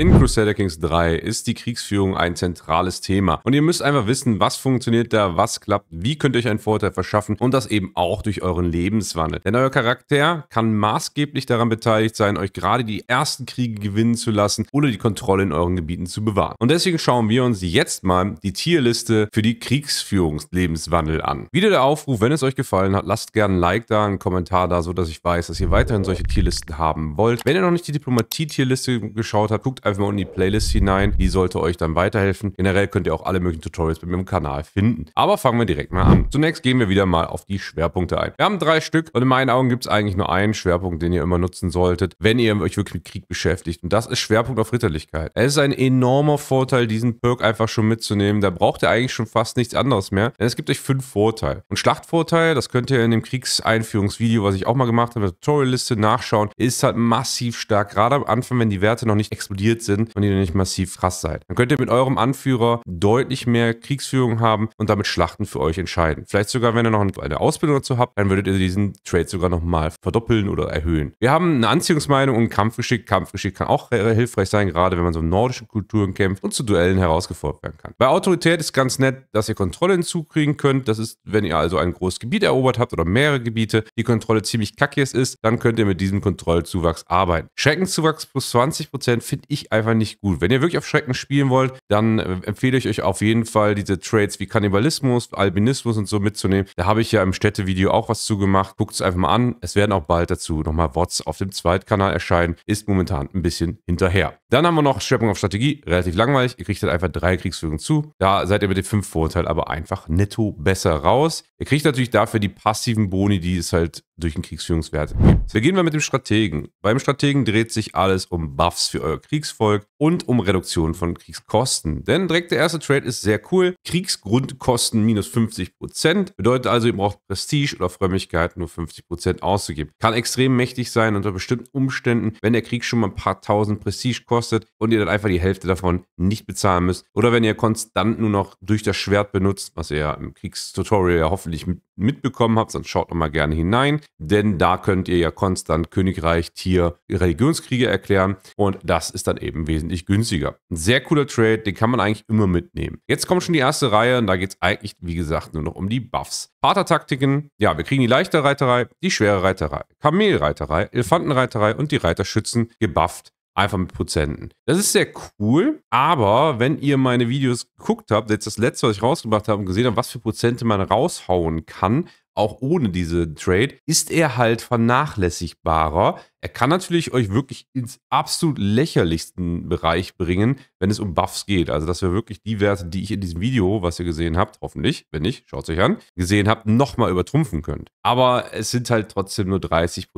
In Crusader Kings 3 ist die Kriegsführung ein zentrales Thema und ihr müsst einfach wissen, was funktioniert da, was klappt, wie könnt ihr euch einen Vorteil verschaffen und das eben auch durch euren Lebenswandel. Denn euer Charakter kann maßgeblich daran beteiligt sein, euch gerade die ersten Kriege gewinnen zu lassen oder die Kontrolle in euren Gebieten zu bewahren. Und deswegen schauen wir uns jetzt mal die Tierliste für die Kriegsführungslebenswandel an. Wieder der Aufruf, wenn es euch gefallen hat, lasst gerne ein Like da, einen Kommentar da, so dass ich weiß, dass ihr weiterhin solche Tierlisten haben wollt. Wenn ihr noch nicht die Diplomatie-Tierliste geschaut habt, guckt einfach mal in die Playlist hinein. Die sollte euch dann weiterhelfen. Generell könnt ihr auch alle möglichen Tutorials bei mir im Kanal finden. Aber fangen wir direkt mal an. Zunächst gehen wir wieder mal auf die Schwerpunkte ein. Wir haben drei Stück und in meinen Augen gibt es eigentlich nur einen Schwerpunkt, den ihr immer nutzen solltet, wenn ihr euch wirklich mit Krieg beschäftigt. Und das ist Schwerpunkt auf Ritterlichkeit. Es ist ein enormer Vorteil, diesen Perk einfach schon mitzunehmen. Da braucht ihr eigentlich schon fast nichts anderes mehr. Denn es gibt euch fünf Vorteile. Und Schlachtvorteil, das könnt ihr in dem Kriegseinführungsvideo, was ich auch mal gemacht habe, in der Tutorialliste nachschauen, ist halt massiv stark. Gerade am Anfang, wenn die Werte noch nicht explodiert motiviert sind, und ihr nicht massiv krass seid. Dann könnt ihr mit eurem Anführer deutlich mehr Kriegsführung haben und damit Schlachten für euch entscheiden. Vielleicht sogar, wenn ihr noch eine Ausbildung dazu habt, dann würdet ihr diesen Trade sogar nochmal verdoppeln oder erhöhen. Wir haben eine Anziehungsmeinung und Kampfgeschick. Kampfgeschick kann auch hilfreich sein, gerade wenn man so nordische Kulturen kämpft und zu Duellen herausgefordert werden kann. Bei Autorität ist ganz nett, dass ihr Kontrolle hinzukriegen könnt. Das ist, wenn ihr also ein großes Gebiet erobert habt oder mehrere Gebiete, die Kontrolle ziemlich kackig ist, dann könnt ihr mit diesem Kontrollzuwachs arbeiten. Schreckenszuwachs plus 20% finde ich ich einfach nicht gut. Wenn ihr wirklich auf Schrecken spielen wollt, dann äh, empfehle ich euch auf jeden Fall diese Trades wie Kannibalismus, Albinismus und so mitzunehmen. Da habe ich ja im Städtevideo auch was zugemacht. Guckt es einfach mal an. Es werden auch bald dazu nochmal Wots auf dem Zweitkanal erscheinen. Ist momentan ein bisschen hinterher. Dann haben wir noch Schöpfung auf Strategie. Relativ langweilig. Ihr kriegt halt einfach drei Kriegsführungen zu. Da seid ihr mit dem fünf Vorteil aber einfach netto besser raus. Ihr kriegt natürlich dafür die passiven Boni, die es halt durch den Kriegsführungswert gibt. Beginnen wir mit dem Strategen. Beim Strategen dreht sich alles um Buffs für euer Kriegsvolk, und um Reduktion von Kriegskosten. Denn direkt der erste Trade ist sehr cool. Kriegsgrundkosten minus 50%. Bedeutet also, ihr braucht Prestige oder Frömmigkeit nur 50% auszugeben. Kann extrem mächtig sein unter bestimmten Umständen, wenn der Krieg schon mal ein paar tausend Prestige kostet und ihr dann einfach die Hälfte davon nicht bezahlen müsst. Oder wenn ihr konstant nur noch durch das Schwert benutzt, was ihr ja im Kriegstutorial ja hoffentlich mitbekommen habt, dann schaut nochmal gerne hinein. Denn da könnt ihr ja konstant Königreich, Tier, Religionskriege erklären. Und das ist dann eben wesentlich nicht günstiger. Ein sehr cooler Trade, den kann man eigentlich immer mitnehmen. Jetzt kommt schon die erste Reihe und da geht es eigentlich, wie gesagt, nur noch um die Buffs. Patertaktiken, ja, wir kriegen die leichte Reiterei, die schwere Reiterei, Kamelreiterei, Elefantenreiterei und die Reiterschützen gebufft einfach mit Prozenten. Das ist sehr cool, aber wenn ihr meine Videos geguckt habt, jetzt das letzte, was ich rausgebracht habe und gesehen habe, was für Prozente man raushauen kann, auch ohne diese Trade, ist er halt vernachlässigbarer er kann natürlich euch wirklich ins absolut lächerlichsten Bereich bringen, wenn es um Buffs geht. Also dass wäre wirklich die Werte, die ich in diesem Video, was ihr gesehen habt, hoffentlich, wenn nicht, schaut es euch an, gesehen habt, nochmal übertrumpfen könnt. Aber es sind halt trotzdem nur 30%,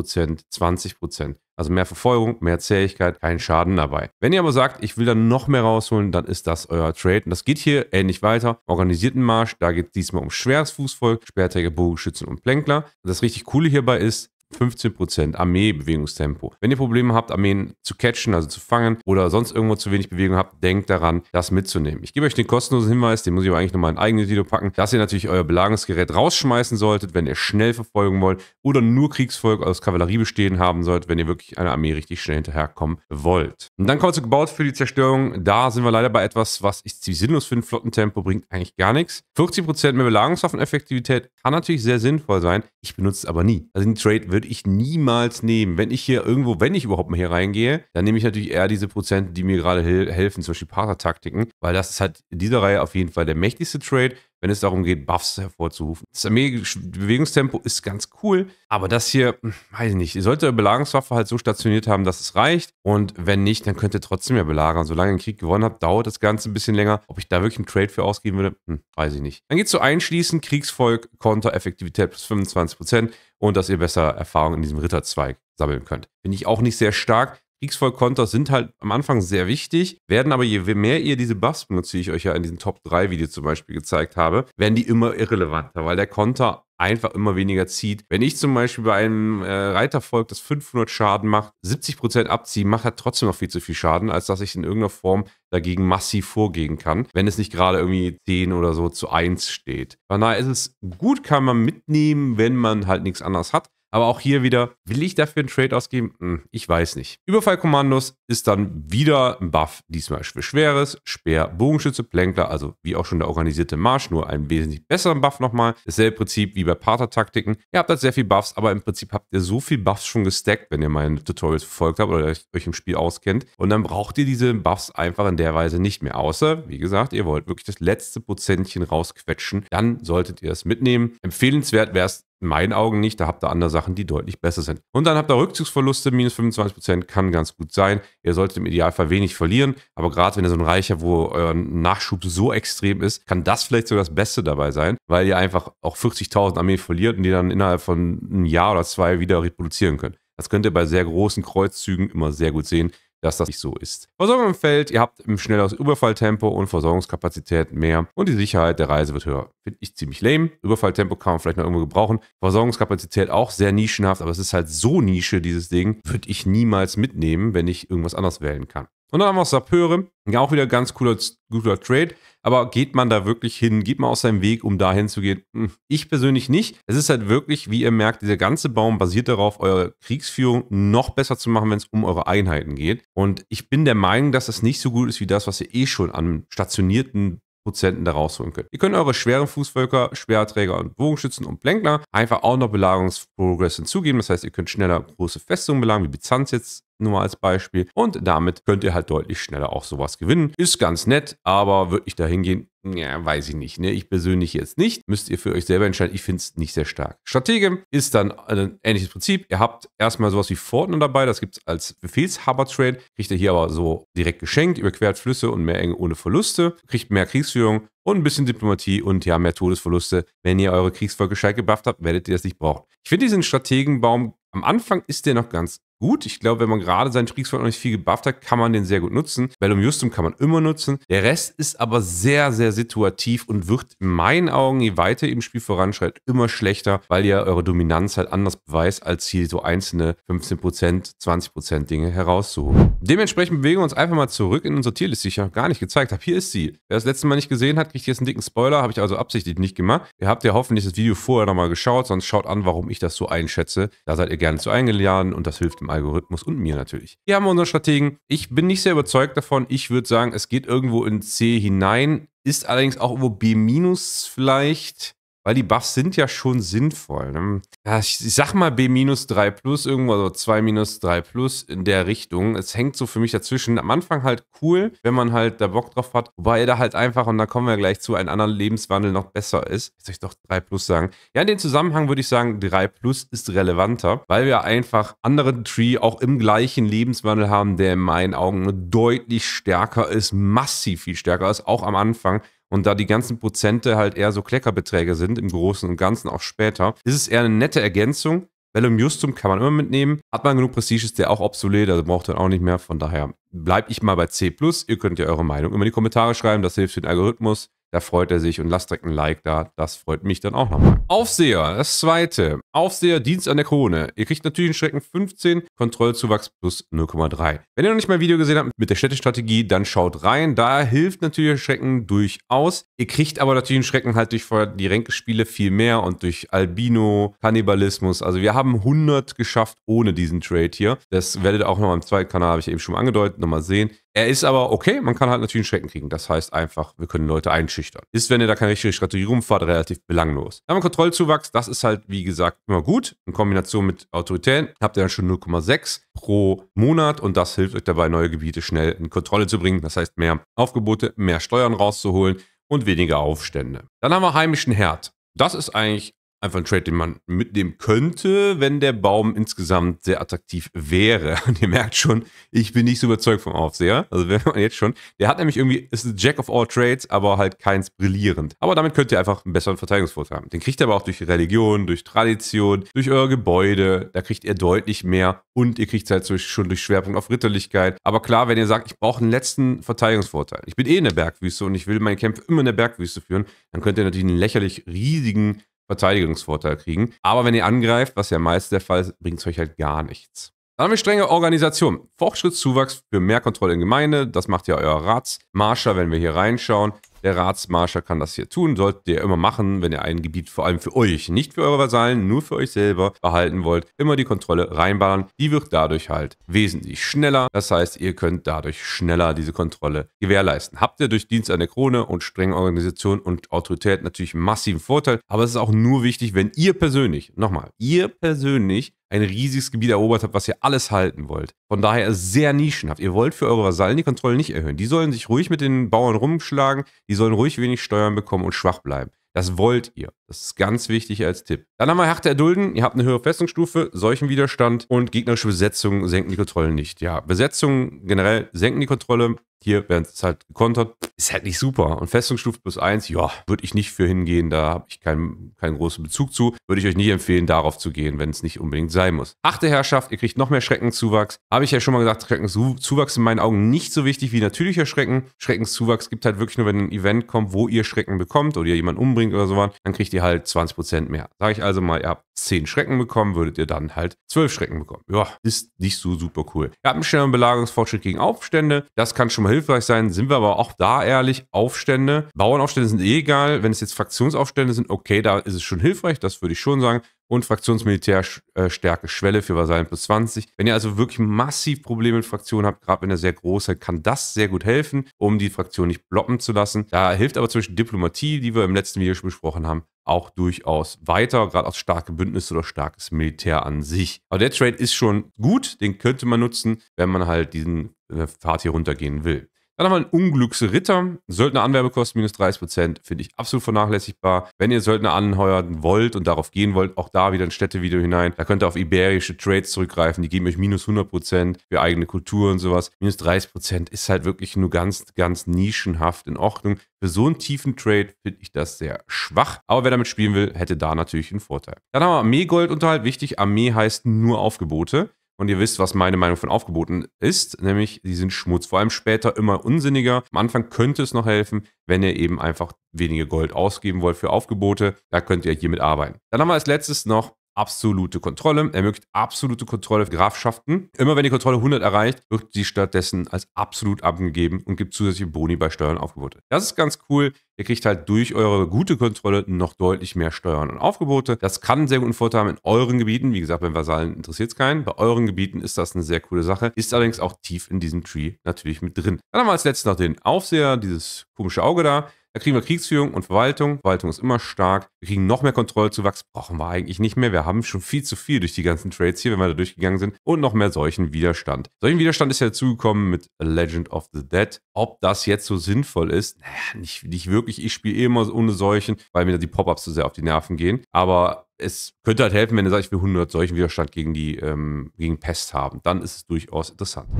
20%. Also mehr Verfolgung, mehr Zähigkeit, kein Schaden dabei. Wenn ihr aber sagt, ich will dann noch mehr rausholen, dann ist das euer Trade. Und das geht hier ähnlich weiter. Organisierten Marsch, da geht es diesmal um schweres Fußvolk, Speerträger, Bogenschützen und Plänkler. Und das richtig Coole hierbei ist, 15 Armee Bewegungstempo. Wenn ihr Probleme habt, Armeen zu catchen, also zu fangen oder sonst irgendwo zu wenig Bewegung habt, denkt daran, das mitzunehmen. Ich gebe euch den kostenlosen Hinweis, den muss ich aber eigentlich nochmal in ein eigenes Video packen, dass ihr natürlich euer Belagungsgerät rausschmeißen solltet, wenn ihr schnell verfolgen wollt oder nur Kriegsvolk aus Kavallerie bestehen haben sollt, wenn ihr wirklich einer Armee richtig schnell hinterherkommen wollt. Und dann kommen wir gebaut für die Zerstörung. Da sind wir leider bei etwas, was ich ziemlich sinnlos finde. Flottentempo bringt eigentlich gar nichts. 40% mehr Belagungswaffeneffektivität kann natürlich sehr sinnvoll sein. Ich benutze es aber nie. Also den Trade wird würde ich niemals nehmen. Wenn ich hier irgendwo, wenn ich überhaupt mal hier reingehe, dann nehme ich natürlich eher diese Prozente, die mir gerade helfen, zum Beispiel Partnertaktiken, weil das ist halt in dieser Reihe auf jeden Fall der mächtigste Trade wenn es darum geht, Buffs hervorzurufen. Das Armee-Bewegungstempo ist ganz cool, aber das hier, hm, weiß ich nicht, ihr solltet eure Belagerungswaffe halt so stationiert haben, dass es reicht. Und wenn nicht, dann könnt ihr trotzdem ja belagern. Solange ihr einen Krieg gewonnen habt, dauert das Ganze ein bisschen länger. Ob ich da wirklich einen Trade für ausgeben würde, hm, weiß ich nicht. Dann geht es zu Einschließen, Kriegsvolk, Konter, Effektivität plus 25% und dass ihr besser Erfahrung in diesem Ritterzweig sammeln könnt. Finde ich auch nicht sehr stark. Kriegsvoll-Konter sind halt am Anfang sehr wichtig, werden aber je mehr ihr diese Buffs benutzt, die ich euch ja in diesem Top 3 Video zum Beispiel gezeigt habe, werden die immer irrelevanter, weil der Konter einfach immer weniger zieht. Wenn ich zum Beispiel bei einem äh, Reitervolk, das 500 Schaden macht, 70% abziehen, macht er trotzdem noch viel zu viel Schaden, als dass ich in irgendeiner Form dagegen massiv vorgehen kann, wenn es nicht gerade irgendwie 10 oder so zu 1 steht. Von daher ist es gut, kann man mitnehmen, wenn man halt nichts anderes hat. Aber auch hier wieder, will ich dafür einen Trade ausgeben? Hm, ich weiß nicht. Überfallkommandos ist dann wieder ein Buff, diesmal für Schweres, Speer, Bogenschütze, Plänkler, also wie auch schon der organisierte Marsch, nur einen wesentlich besseren Buff nochmal. Dasselbe Prinzip wie bei Pater-Taktiken. Ihr habt halt sehr viel Buffs, aber im Prinzip habt ihr so viel Buffs schon gestackt, wenn ihr meine Tutorials verfolgt habt oder euch im Spiel auskennt. Und dann braucht ihr diese Buffs einfach in der Weise nicht mehr. Außer, wie gesagt, ihr wollt wirklich das letzte Prozentchen rausquetschen, dann solltet ihr es mitnehmen. Empfehlenswert wäre es in meinen Augen nicht, da habt ihr andere Sachen, die deutlich besser sind. Und dann habt ihr Rückzugsverluste, minus 25%, Prozent kann ganz gut sein. Ihr solltet im Idealfall wenig verlieren, aber gerade wenn ihr so ein Reicher, wo euer Nachschub so extrem ist, kann das vielleicht sogar das Beste dabei sein, weil ihr einfach auch 40.000 Armee verliert und die dann innerhalb von einem Jahr oder zwei wieder reproduzieren könnt. Das könnt ihr bei sehr großen Kreuzzügen immer sehr gut sehen dass das nicht so ist. Versorgung im Feld, ihr habt im schnelleres Überfalltempo und Versorgungskapazität mehr und die Sicherheit der Reise wird höher. Finde ich ziemlich lame. Überfalltempo kann man vielleicht noch irgendwo gebrauchen. Versorgungskapazität auch sehr nischenhaft, aber es ist halt so Nische, dieses Ding. Würde ich niemals mitnehmen, wenn ich irgendwas anders wählen kann. Und dann haben wir Sapöre. Ja, auch wieder ganz cooler, guter Trade. Aber geht man da wirklich hin? Geht man aus seinem Weg, um da hinzugehen? Hm, ich persönlich nicht. Es ist halt wirklich, wie ihr merkt, dieser ganze Baum basiert darauf, eure Kriegsführung noch besser zu machen, wenn es um eure Einheiten geht. Und ich bin der Meinung, dass das nicht so gut ist wie das, was ihr eh schon an stationierten Prozenten da rausholen könnt. Ihr könnt eure schweren Fußvölker, Schwerträger und Bogenschützen und Blenkler einfach auch noch Belagerungsprogress hinzugeben. Das heißt, ihr könnt schneller große Festungen belagen, wie Byzanz jetzt nur mal als Beispiel. Und damit könnt ihr halt deutlich schneller auch sowas gewinnen. Ist ganz nett, aber wirklich dahin gehen, ja, weiß ich nicht. Ne? Ich persönlich jetzt nicht. Müsst ihr für euch selber entscheiden. Ich finde es nicht sehr stark. Stratege ist dann ein ähnliches Prinzip. Ihr habt erstmal sowas wie Fortnite dabei. Das gibt es als Befehlshaber-Trade. Kriegt ihr hier aber so direkt geschenkt. Überquert Flüsse und mehr Enge ohne Verluste. Kriegt mehr Kriegsführung und ein bisschen Diplomatie und ja, mehr Todesverluste. Wenn ihr eure Kriegsfolge gescheit gebufft habt, werdet ihr das nicht brauchen. Ich finde diesen Strategenbaum am Anfang ist der noch ganz gut. Ich glaube, wenn man gerade seinen Kriegsfall noch nicht viel gebufft hat, kann man den sehr gut nutzen. Bellum Justum kann man immer nutzen. Der Rest ist aber sehr, sehr situativ und wird in meinen Augen, je weiter ihr im Spiel voranschreitet, immer schlechter, weil ihr eure Dominanz halt anders beweist, als hier so einzelne 15%, 20% Dinge herauszuholen. Dementsprechend bewegen wir uns einfach mal zurück in unsere Tierliste, die ich ja gar nicht gezeigt habe. Hier ist sie. Wer das letzte Mal nicht gesehen hat, kriegt jetzt einen dicken Spoiler. Habe ich also absichtlich nicht gemacht. Ihr habt ja hoffentlich das Video vorher nochmal geschaut, sonst schaut an, warum ich das so einschätze. Da seid ihr gerne zu eingeladen und das hilft im Algorithmus und mir natürlich. Hier haben wir unseren Strategen. Ich bin nicht sehr überzeugt davon. Ich würde sagen, es geht irgendwo in C hinein. Ist allerdings auch irgendwo B- vielleicht weil die Buffs sind ja schon sinnvoll. Ne? Ja, ich, ich, sag mal B 3 plus, irgendwo so also 2 minus 3 plus in der Richtung. Es hängt so für mich dazwischen. Am Anfang halt cool, wenn man halt da Bock drauf hat, wobei er da halt einfach, und da kommen wir gleich zu, einen anderen Lebenswandel noch besser ist. Jetzt soll ich doch 3 plus sagen. Ja, in dem Zusammenhang würde ich sagen, 3 plus ist relevanter, weil wir einfach andere Tree auch im gleichen Lebenswandel haben, der in meinen Augen deutlich stärker ist, massiv viel stärker ist, auch am Anfang und da die ganzen Prozente halt eher so Kleckerbeträge sind, im Großen und Ganzen auch später, ist es eher eine nette Ergänzung. Bellum Justum kann man immer mitnehmen. Hat man genug Prestige, ist der auch obsolet, also braucht dann auch nicht mehr. Von daher bleibe ich mal bei C. Ihr könnt ja eure Meinung immer in die Kommentare schreiben, das hilft für den Algorithmus. Da freut er sich und lasst direkt ein Like da. Das freut mich dann auch nochmal. Aufseher, das zweite. Aufseher, Dienst an der Krone. Ihr kriegt natürlich einen Schrecken 15, Kontrollzuwachs plus 0,3. Wenn ihr noch nicht mal ein Video gesehen habt mit der Städtestrategie, dann schaut rein. Da hilft natürlich Schrecken durchaus. Ihr kriegt aber natürlich einen Schrecken halt durch die Ränkespiele viel mehr und durch Albino, Kannibalismus. Also wir haben 100 geschafft ohne diesen Trade hier. Das werdet ihr auch nochmal im zweiten Kanal, habe ich eben schon mal angedeutet, nochmal sehen. Er ist aber okay, man kann halt natürlich einen Schrecken kriegen. Das heißt einfach, wir können Leute einschüchtern. Ist, wenn ihr da keine richtige Strategie rumfahrt, relativ belanglos. Dann Haben wir Kontrollzuwachs, das ist halt, wie gesagt, immer gut. In Kombination mit Autoritäten habt ihr dann schon 0,6 pro Monat und das hilft euch dabei, neue Gebiete schnell in Kontrolle zu bringen. Das heißt, mehr Aufgebote, mehr Steuern rauszuholen und weniger Aufstände. Dann haben wir heimischen Herd. Das ist eigentlich einfach ein Trade, den man mitnehmen könnte, wenn der Baum insgesamt sehr attraktiv wäre. Und ihr merkt schon, ich bin nicht so überzeugt vom Aufseher. Also wenn man jetzt schon, der hat nämlich irgendwie, ist ein Jack of all Trades, aber halt keins brillierend. Aber damit könnt ihr einfach einen besseren Verteidigungsvorteil haben. Den kriegt ihr aber auch durch Religion, durch Tradition, durch euer Gebäude. Da kriegt ihr deutlich mehr und ihr kriegt es halt schon durch Schwerpunkt auf Ritterlichkeit. Aber klar, wenn ihr sagt, ich brauche einen letzten Verteidigungsvorteil. Ich bin eh in der Bergwüste und ich will meine Kämpfe immer in der Bergwüste führen, dann könnt ihr natürlich einen lächerlich riesigen Verteidigungsvorteil kriegen. Aber wenn ihr angreift, was ja meist der Fall ist, bringt es euch halt gar nichts. Dann haben wir strenge Organisation. Fortschrittszuwachs für mehr Kontrolle in Gemeinde, das macht ja euer Ratsmarscher, wenn wir hier reinschauen. Der Ratsmarscher kann das hier tun, solltet ihr immer machen, wenn ihr ein Gebiet vor allem für euch, nicht für eure Vasallen, nur für euch selber behalten wollt, immer die Kontrolle reinballern. Die wird dadurch halt wesentlich schneller. Das heißt, ihr könnt dadurch schneller diese Kontrolle gewährleisten. Habt ihr durch Dienst an der Krone und strenge Organisation und Autorität natürlich massiven Vorteil, aber es ist auch nur wichtig, wenn ihr persönlich, nochmal, ihr persönlich ein riesiges Gebiet erobert habt, was ihr alles halten wollt. Von daher ist sehr nischenhaft. Ihr wollt für eure Vasallen die Kontrolle nicht erhöhen. Die sollen sich ruhig mit den Bauern rumschlagen, die sollen ruhig wenig Steuern bekommen und schwach bleiben. Das wollt ihr. Das ist ganz wichtig als Tipp. Dann haben wir harte Erdulden. Ihr habt eine höhere Festungsstufe, solchen Widerstand und gegnerische Besetzungen senken die Kontrolle nicht. Ja, Besetzungen generell senken die Kontrolle. Hier werden es halt gekontert. Ist halt nicht super. Und Festungsstufe plus 1, ja, würde ich nicht für hingehen. Da habe ich keinen, keinen großen Bezug zu. Würde ich euch nicht empfehlen, darauf zu gehen, wenn es nicht unbedingt sein muss. Achte Herrschaft, ihr kriegt noch mehr Schreckenzuwachs. Habe ich ja schon mal gesagt, Schreckenzuwachs in meinen Augen nicht so wichtig wie natürlicher Schrecken. Schreckenzuwachs gibt halt wirklich nur, wenn ein Event kommt, wo ihr Schrecken bekommt oder ihr jemanden umbringt oder sowas. dann kriegt ihr halt 20% mehr. Sage ich also mal, ihr habt 10 Schrecken bekommen, würdet ihr dann halt 12 Schrecken bekommen. Ja, ist nicht so super cool. Ihr habt einen schnellen Belagerungsfortschritt gegen Aufstände. Das kann schon mal hilfreich sein. Sind wir aber auch da ehrlich, Aufstände, Bauernaufstände sind eh egal. Wenn es jetzt Fraktionsaufstände sind, okay, da ist es schon hilfreich. Das würde ich schon sagen und Fraktionsmilitärstärke äh, Schwelle für Vasallen plus 20. Wenn ihr also wirklich massiv Probleme mit Fraktionen habt, gerade wenn ihr sehr groß seid, kann das sehr gut helfen, um die Fraktion nicht bloppen zu lassen. Da hilft aber zwischen Diplomatie, die wir im letzten Video schon besprochen haben, auch durchaus weiter, gerade auch starke Bündnisse oder starkes Militär an sich. Aber der Trade ist schon gut, den könnte man nutzen, wenn man halt diesen äh, Pfad hier runtergehen will. Dann haben wir einen Unglücksritter. Söldneranwerbekosten minus 30%, finde ich absolut vernachlässigbar. Wenn ihr Söldner anheuern wollt und darauf gehen wollt, auch da wieder ein Städtevideo hinein. Da könnt ihr auf iberische Trades zurückgreifen. Die geben euch minus 100% für eigene Kultur und sowas. Minus 30% ist halt wirklich nur ganz, ganz nischenhaft in Ordnung. Für so einen tiefen Trade finde ich das sehr schwach. Aber wer damit spielen will, hätte da natürlich einen Vorteil. Dann haben wir armee Armeegoldunterhalt. Wichtig, Armee heißt nur Aufgebote. Und ihr wisst, was meine Meinung von Aufgeboten ist, nämlich sie sind Schmutz. Vor allem später immer unsinniger. Am Anfang könnte es noch helfen, wenn ihr eben einfach weniger Gold ausgeben wollt für Aufgebote. Da könnt ihr hiermit arbeiten. Dann haben wir als letztes noch absolute Kontrolle, ermöglicht absolute Kontrolle Grafschaften. Immer wenn die Kontrolle 100 erreicht, wird sie stattdessen als absolut abgegeben und gibt zusätzliche Boni bei Steuern und aufgebote. Das ist ganz cool. Ihr kriegt halt durch eure gute Kontrolle noch deutlich mehr Steuern und Aufgebote. Das kann einen sehr guten Vorteil haben in euren Gebieten. Wie gesagt, bei Vasallen interessiert es keinen. Bei euren Gebieten ist das eine sehr coole Sache. Ist allerdings auch tief in diesem Tree natürlich mit drin. Dann haben wir als letztes noch den Aufseher, dieses komische Auge da. Da kriegen wir Kriegsführung und Verwaltung. Verwaltung ist immer stark. Wir kriegen noch mehr Kontrollzuwachs. Brauchen wir eigentlich nicht mehr. Wir haben schon viel zu viel durch die ganzen Trades hier, wenn wir da durchgegangen sind. Und noch mehr solchen Widerstand. Solchen Widerstand ist ja dazugekommen mit A Legend of the Dead. Ob das jetzt so sinnvoll ist? Naja, nicht, nicht wirklich. Ich spiele eh immer ohne solchen, weil mir da die Pop-Ups zu so sehr auf die Nerven gehen. Aber es könnte halt helfen, wenn er sagt, ich will 100 solchen Widerstand gegen die ähm, gegen Pest haben. Dann ist es durchaus interessant.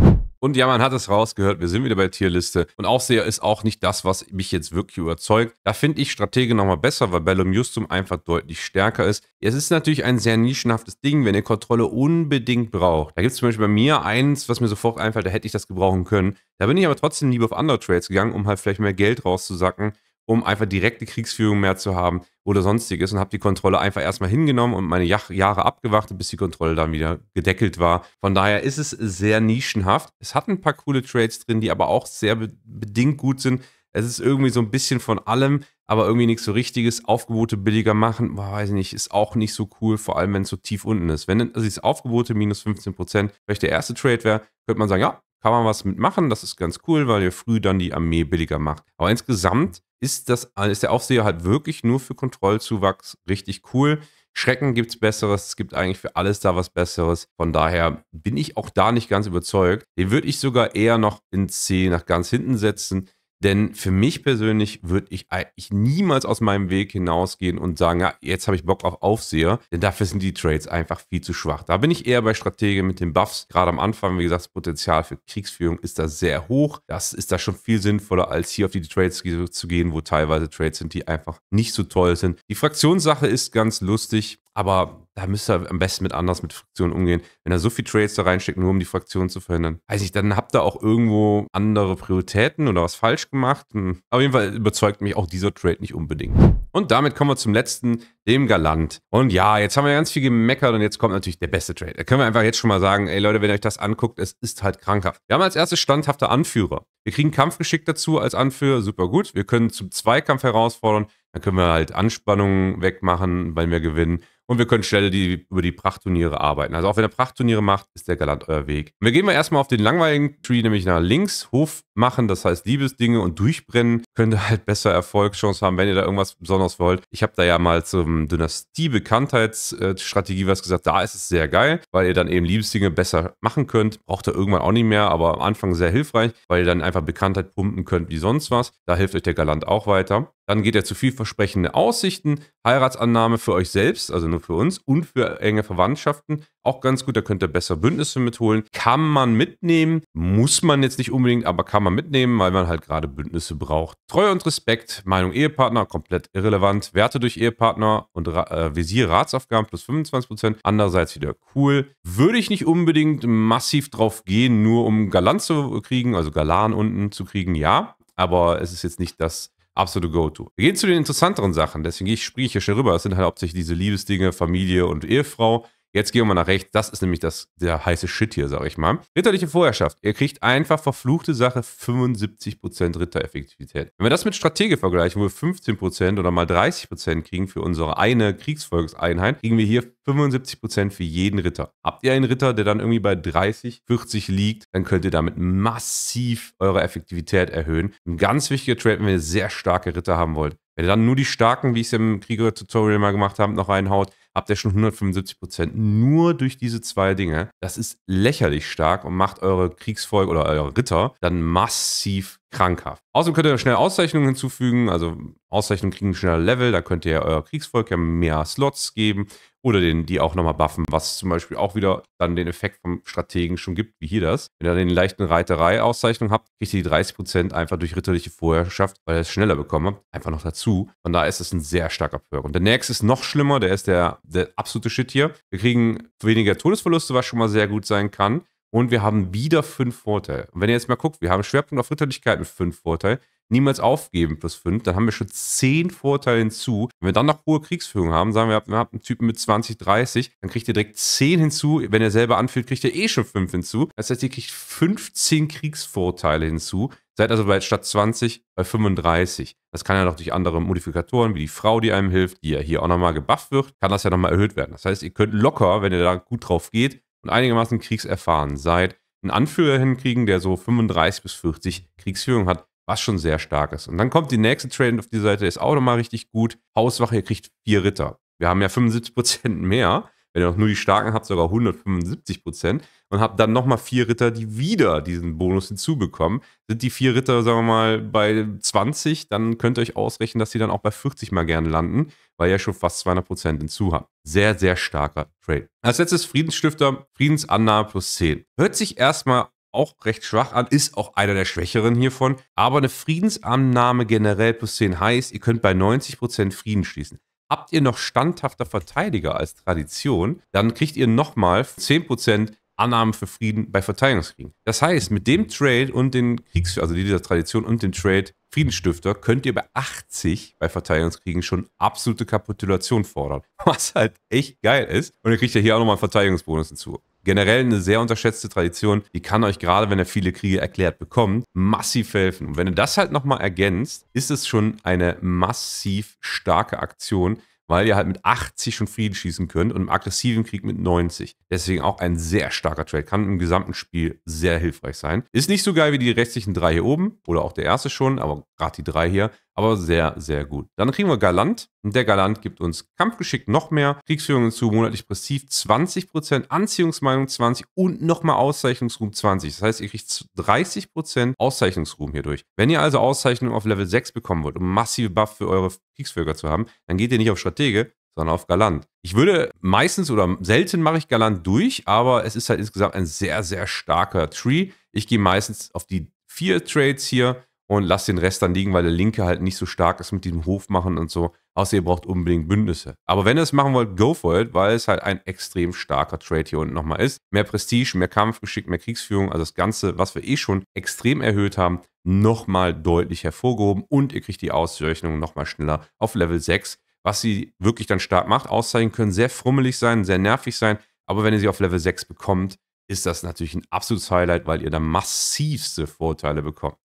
Und ja, man hat es rausgehört, wir sind wieder bei Tierliste. Und Aufseher ist auch nicht das, was mich jetzt wirklich überzeugt. Da finde ich Stratege nochmal besser, weil Bellum Justum einfach deutlich stärker ist. Es ist natürlich ein sehr nischenhaftes Ding, wenn ihr Kontrolle unbedingt braucht. Da gibt es zum Beispiel bei mir eins, was mir sofort einfällt, da hätte ich das gebrauchen können. Da bin ich aber trotzdem lieber auf andere Trades gegangen, um halt vielleicht mehr Geld rauszusacken um einfach direkte Kriegsführung mehr zu haben oder sonstiges und habe die Kontrolle einfach erstmal hingenommen und meine Jahre abgewartet, bis die Kontrolle dann wieder gedeckelt war. Von daher ist es sehr nischenhaft. Es hat ein paar coole Trades drin, die aber auch sehr be bedingt gut sind. Es ist irgendwie so ein bisschen von allem, aber irgendwie nichts so richtiges. Aufgebote billiger machen, weiß ich nicht, ist auch nicht so cool, vor allem wenn es so tief unten ist. Wenn also dieses Aufgebote minus 15% vielleicht der erste Trade wäre, könnte man sagen, ja, kann man was mitmachen, das ist ganz cool, weil ihr früh dann die Armee billiger macht. Aber insgesamt ist, das, ist der Aufseher halt wirklich nur für Kontrollzuwachs richtig cool. Schrecken gibt es Besseres, es gibt eigentlich für alles da was Besseres. Von daher bin ich auch da nicht ganz überzeugt. Den würde ich sogar eher noch in C nach ganz hinten setzen. Denn für mich persönlich würde ich eigentlich niemals aus meinem Weg hinausgehen und sagen, ja, jetzt habe ich Bock auf Aufseher, denn dafür sind die Trades einfach viel zu schwach. Da bin ich eher bei Strategen mit den Buffs. Gerade am Anfang, wie gesagt, das Potenzial für Kriegsführung ist da sehr hoch. Das ist da schon viel sinnvoller, als hier auf die Trades zu gehen, wo teilweise Trades sind, die einfach nicht so toll sind. Die Fraktionssache ist ganz lustig, aber da müsst ihr am besten mit anders mit Fraktionen umgehen. Wenn er so viel Trades da reinsteckt, nur um die Fraktion zu verhindern. Weiß ich, dann habt ihr auch irgendwo andere Prioritäten oder was falsch gemacht. Hm. Auf jeden Fall überzeugt mich auch dieser Trade nicht unbedingt. Und damit kommen wir zum letzten, dem Galant. Und ja, jetzt haben wir ganz viel gemeckert und jetzt kommt natürlich der beste Trade. Da können wir einfach jetzt schon mal sagen, ey Leute, wenn ihr euch das anguckt, es ist halt krankhaft. Wir haben als erstes standhafte Anführer. Wir kriegen Kampfgeschick dazu als Anführer, super gut. Wir können zum Zweikampf herausfordern. Dann können wir halt Anspannungen wegmachen, wenn wir gewinnen und wir können schnell die, über die Prachtturniere arbeiten. Also auch wenn ihr Prachtturniere macht, ist der galant euer Weg. wir gehen mal erstmal auf den langweiligen Tree, nämlich nach links, Hof machen, das heißt Liebesdinge und durchbrennen könnt ihr halt besser Erfolgschancen haben, wenn ihr da irgendwas Besonderes wollt. Ich habe da ja mal zum Dynastie-Bekanntheitsstrategie was gesagt. Da ist es sehr geil, weil ihr dann eben Liebesdinge besser machen könnt. Braucht ihr irgendwann auch nicht mehr, aber am Anfang sehr hilfreich, weil ihr dann einfach Bekanntheit pumpen könnt wie sonst was. Da hilft euch der Galant auch weiter. Dann geht er zu vielversprechende Aussichten, Heiratsannahme für euch selbst, also nur für uns und für enge Verwandtschaften. Auch ganz gut, da könnt ihr besser Bündnisse mitholen. Kann man mitnehmen, muss man jetzt nicht unbedingt, aber kann man mitnehmen, weil man halt gerade Bündnisse braucht. Treue und Respekt, Meinung Ehepartner, komplett irrelevant. Werte durch Ehepartner und äh, Visier Ratsaufgaben plus 25%. Andererseits wieder cool. Würde ich nicht unbedingt massiv drauf gehen, nur um Galan zu kriegen, also Galan unten zu kriegen, ja. Aber es ist jetzt nicht das absolute Go-To. Wir gehen zu den interessanteren Sachen, deswegen springe ich hier schnell rüber. Das sind halt hauptsächlich diese Liebesdinge, Familie und Ehefrau. Jetzt gehen wir mal nach rechts. Das ist nämlich das, der heiße Shit hier, sag ich mal. Ritterliche Vorherrschaft. Ihr kriegt einfach verfluchte Sache 75% Rittereffektivität. Wenn wir das mit Stratege vergleichen, wo wir 15% oder mal 30% kriegen für unsere eine Kriegsvolkseinheit, kriegen wir hier 75% für jeden Ritter. Habt ihr einen Ritter, der dann irgendwie bei 30, 40 liegt, dann könnt ihr damit massiv eure Effektivität erhöhen. Ein ganz wichtiger Trade, wenn ihr sehr starke Ritter haben wollt. Wenn ihr dann nur die starken, wie ich es im Krieger-Tutorial mal gemacht habe, noch reinhaut, habt ihr schon 175 Prozent. Nur durch diese zwei Dinge. Das ist lächerlich stark und macht eure Kriegsfolge oder eure Ritter dann massiv krankhaft. Außerdem könnt ihr schnell Auszeichnungen hinzufügen. Also Auszeichnungen kriegen schneller Level. Da könnt ihr euer Kriegsvolk ja mehr Slots geben oder den, die auch nochmal buffen, was zum Beispiel auch wieder dann den Effekt vom Strategen schon gibt, wie hier das. Wenn ihr den leichten Reiterei-Auszeichnung habt, kriegt ihr die 30% einfach durch ritterliche Vorherrschaft, weil ihr es schneller bekommen habt, einfach noch dazu. Von daher ist es ein sehr starker Perk. Und der nächste ist noch schlimmer, der ist der, der absolute Shit hier. Wir kriegen weniger Todesverluste, was schon mal sehr gut sein kann. Und wir haben wieder fünf Vorteile. Und wenn ihr jetzt mal guckt, wir haben Schwerpunkt auf Ritterlichkeit mit fünf Vorteil. Niemals aufgeben plus fünf. Dann haben wir schon zehn Vorteile hinzu. Wenn wir dann noch hohe Kriegsführung haben, sagen wir, wir haben einen Typen mit 20, 30, dann kriegt ihr direkt zehn hinzu. Wenn ihr selber anfühlt, kriegt ihr eh schon fünf hinzu. Das heißt, ihr kriegt 15 Kriegsvorteile hinzu. Seid also bei statt 20 bei 35. Das kann ja noch durch andere Modifikatoren, wie die Frau, die einem hilft, die ja hier auch nochmal gebufft wird, kann das ja nochmal erhöht werden. Das heißt, ihr könnt locker, wenn ihr da gut drauf geht, und einigermaßen kriegserfahren seid, einen Anführer hinkriegen, der so 35 bis 40 Kriegsführung hat, was schon sehr stark ist. Und dann kommt die nächste Trade auf die Seite, der ist auch nochmal richtig gut. Hauswache, ihr kriegt vier Ritter. Wir haben ja 75% mehr. Wenn ihr noch nur die starken habt, sogar 175 Prozent. Und habt dann nochmal vier Ritter, die wieder diesen Bonus hinzubekommen. Sind die vier Ritter, sagen wir mal, bei 20, dann könnt ihr euch ausrechnen, dass sie dann auch bei 40 mal gerne landen, weil ihr schon fast 200 Prozent hinzu habt. Sehr, sehr starker Trade. Als letztes Friedensstifter, Friedensannahme plus 10. Hört sich erstmal auch recht schwach an, ist auch einer der schwächeren hiervon. Aber eine Friedensannahme generell plus 10 heißt, ihr könnt bei 90% Frieden schließen. Habt ihr noch standhafter Verteidiger als Tradition, dann kriegt ihr nochmal 10% Annahmen für Frieden bei Verteidigungskriegen. Das heißt, mit dem Trade und den Kriegs, also dieser Tradition und dem Trade Friedensstifter, könnt ihr bei 80 bei Verteidigungskriegen schon absolute Kapitulation fordern. Was halt echt geil ist. Und ihr kriegt ja hier auch nochmal einen Verteidigungsbonus hinzu. Generell eine sehr unterschätzte Tradition, die kann euch gerade, wenn ihr viele Kriege erklärt bekommt, massiv helfen. Und wenn ihr das halt nochmal ergänzt, ist es schon eine massiv starke Aktion, weil ihr halt mit 80 schon Frieden schießen könnt und im aggressiven Krieg mit 90. Deswegen auch ein sehr starker Trade. Kann im gesamten Spiel sehr hilfreich sein. Ist nicht so geil wie die restlichen drei hier oben oder auch der erste schon, aber gerade die drei hier aber sehr, sehr gut. Dann kriegen wir Galant. Und der Galant gibt uns Kampfgeschick noch mehr, Kriegsführung hinzu, monatlich Pressiv 20%, Anziehungsmeinung 20% und nochmal Auszeichnungsruhm 20%. Das heißt, ihr kriegt 30% Auszeichnungsruhm hierdurch. Wenn ihr also Auszeichnung auf Level 6 bekommen wollt, um massive Buff für eure Kriegsführer zu haben, dann geht ihr nicht auf Stratege, sondern auf Galant. Ich würde meistens oder selten mache ich Galant durch, aber es ist halt insgesamt ein sehr, sehr starker Tree. Ich gehe meistens auf die vier Trades hier und lasst den Rest dann liegen, weil der Linke halt nicht so stark ist mit diesem Hof machen und so. Außer ihr braucht unbedingt Bündnisse. Aber wenn ihr es machen wollt, go for it, weil es halt ein extrem starker Trade hier unten nochmal ist. Mehr Prestige, mehr Kampfgeschick, mehr Kriegsführung, also das Ganze, was wir eh schon extrem erhöht haben, nochmal deutlich hervorgehoben und ihr kriegt die Auszeichnung nochmal schneller auf Level 6, was sie wirklich dann stark macht. Auszeichnen können sehr frummelig sein, sehr nervig sein, aber wenn ihr sie auf Level 6 bekommt, ist das natürlich ein absolutes Highlight, weil ihr da massivste Vorteile bekommt.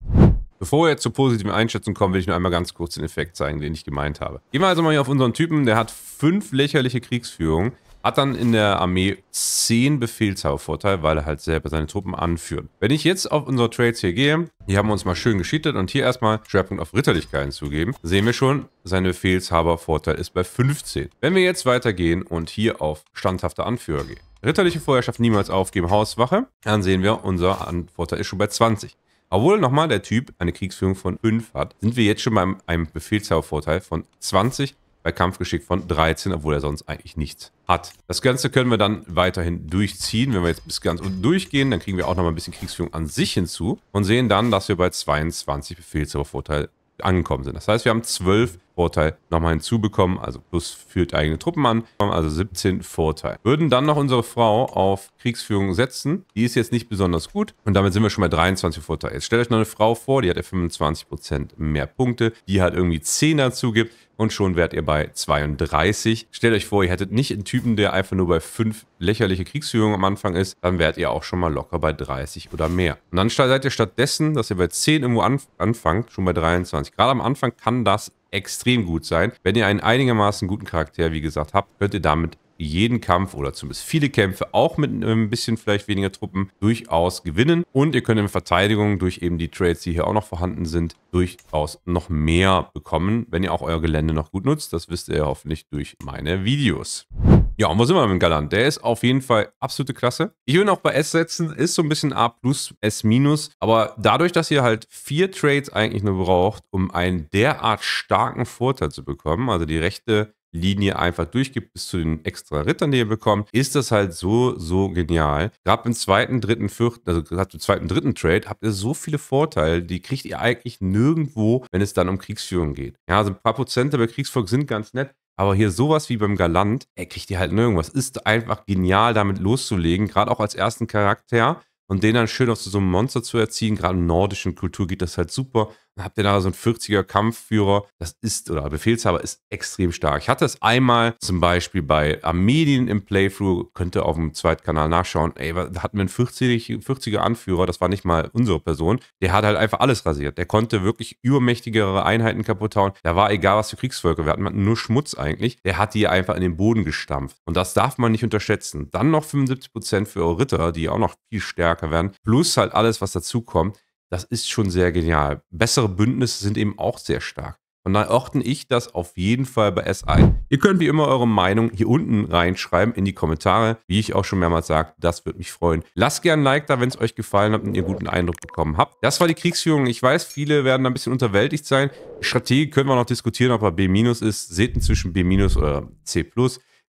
Bevor wir jetzt zur positiven Einschätzung kommen, will ich nur einmal ganz kurz den Effekt zeigen, den ich gemeint habe. Gehen wir also mal hier auf unseren Typen, der hat fünf lächerliche Kriegsführungen, hat dann in der Armee zehn Befehlshabervorteil, weil er halt selber seine Truppen anführt. Wenn ich jetzt auf unsere Trades hier gehe, hier haben wir uns mal schön gescheatet und hier erstmal Schwerpunkt auf Ritterlichkeiten zugeben, sehen wir schon, sein Befehlshabervorteil ist bei 15. Wenn wir jetzt weitergehen und hier auf standhafte Anführer gehen, Ritterliche Vorherrschaft niemals aufgeben, Hauswache. Dann sehen wir, unser Antworter ist schon bei 20. Obwohl nochmal der Typ eine Kriegsführung von 5 hat, sind wir jetzt schon bei einem Befehlshabervorteil von 20 bei Kampfgeschick von 13, obwohl er sonst eigentlich nichts hat. Das Ganze können wir dann weiterhin durchziehen. Wenn wir jetzt bis ganz unten durchgehen, dann kriegen wir auch nochmal ein bisschen Kriegsführung an sich hinzu und sehen dann, dass wir bei 22 Befehlshabervorteil angekommen sind. Das heißt, wir haben 12 Vorteil nochmal hinzubekommen, also plus führt eigene Truppen an, also 17 Vorteil. Würden dann noch unsere Frau auf Kriegsführung setzen, die ist jetzt nicht besonders gut und damit sind wir schon bei 23 Vorteil. Jetzt stellt euch noch eine Frau vor, die hat ja 25% mehr Punkte, die hat irgendwie 10 dazu gibt, und schon wärt ihr bei 32. Stellt euch vor, ihr hättet nicht einen Typen, der einfach nur bei 5 lächerliche Kriegsführungen am Anfang ist, dann wärt ihr auch schon mal locker bei 30 oder mehr. Und dann seid ihr stattdessen, dass ihr bei 10 irgendwo anfangt, schon bei 23. Gerade am Anfang kann das extrem gut sein. Wenn ihr einen einigermaßen guten Charakter, wie gesagt, habt, könnt ihr damit jeden Kampf oder zumindest viele Kämpfe, auch mit äh, ein bisschen vielleicht weniger Truppen, durchaus gewinnen. Und ihr könnt in Verteidigung durch eben die Trades, die hier auch noch vorhanden sind, durchaus noch mehr bekommen, wenn ihr auch euer Gelände noch gut nutzt. Das wisst ihr ja hoffentlich durch meine Videos. Ja, und wo sind wir mit Galant? Der ist auf jeden Fall absolute Klasse. Ich würde ihn auch bei S setzen, ist so ein bisschen A plus, S minus. Aber dadurch, dass ihr halt vier Trades eigentlich nur braucht, um einen derart starken Vorteil zu bekommen, also die rechte Linie einfach durchgibt bis zu den extra Rittern, die ihr bekommt, ist das halt so, so genial. Gerade im zweiten, dritten, vierten, also gerade im zweiten, dritten Trade habt ihr so viele Vorteile, die kriegt ihr eigentlich nirgendwo, wenn es dann um Kriegsführung geht. Ja, also ein paar Prozent bei Kriegsvolk sind ganz nett, aber hier sowas wie beim Galant, er kriegt ihr halt nirgendwas. Ist einfach genial, damit loszulegen, gerade auch als ersten Charakter und den dann schön auch so einem Monster zu erziehen. Gerade in nordischen Kultur geht das halt super. Dann habt ihr da so einen 40er Kampfführer. Das ist, oder Befehlshaber ist extrem stark. Ich hatte es einmal zum Beispiel bei Armedien im Playthrough, könnt ihr auf dem Zweitkanal nachschauen. Ey, da hatten wir einen 40, 40er Anführer, das war nicht mal unsere Person. Der hat halt einfach alles rasiert. Der konnte wirklich übermächtigere Einheiten kaputt hauen. Da war egal, was für Kriegsvölker wir hatten, wir hatten nur Schmutz eigentlich. Der hat die einfach in den Boden gestampft. Und das darf man nicht unterschätzen. Dann noch 75% für eure Ritter, die auch noch viel stärker werden. Plus halt alles, was dazukommt. Das ist schon sehr genial. Bessere Bündnisse sind eben auch sehr stark. Und da ordne ich das auf jeden Fall bei S ein. Ihr könnt wie immer eure Meinung hier unten reinschreiben in die Kommentare. Wie ich auch schon mehrmals sage, das würde mich freuen. Lasst gerne ein Like da, wenn es euch gefallen hat und ihr guten Eindruck bekommen habt. Das war die Kriegsführung. Ich weiß, viele werden da ein bisschen unterwältigt sein. Strategie können wir noch diskutieren, ob er B- ist. Seht inzwischen B- oder C+.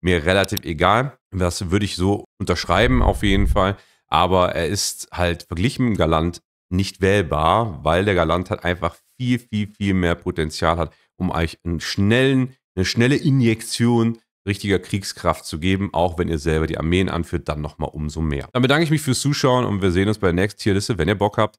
Mir relativ egal. Das würde ich so unterschreiben auf jeden Fall. Aber er ist halt verglichen mit Galant nicht wählbar, weil der Galant halt einfach viel, viel, viel mehr Potenzial hat, um euch einen schnellen, eine schnelle Injektion richtiger Kriegskraft zu geben, auch wenn ihr selber die Armeen anführt, dann nochmal umso mehr. Dann bedanke ich mich fürs Zuschauen und wir sehen uns bei der nächsten Tierliste, wenn ihr Bock habt.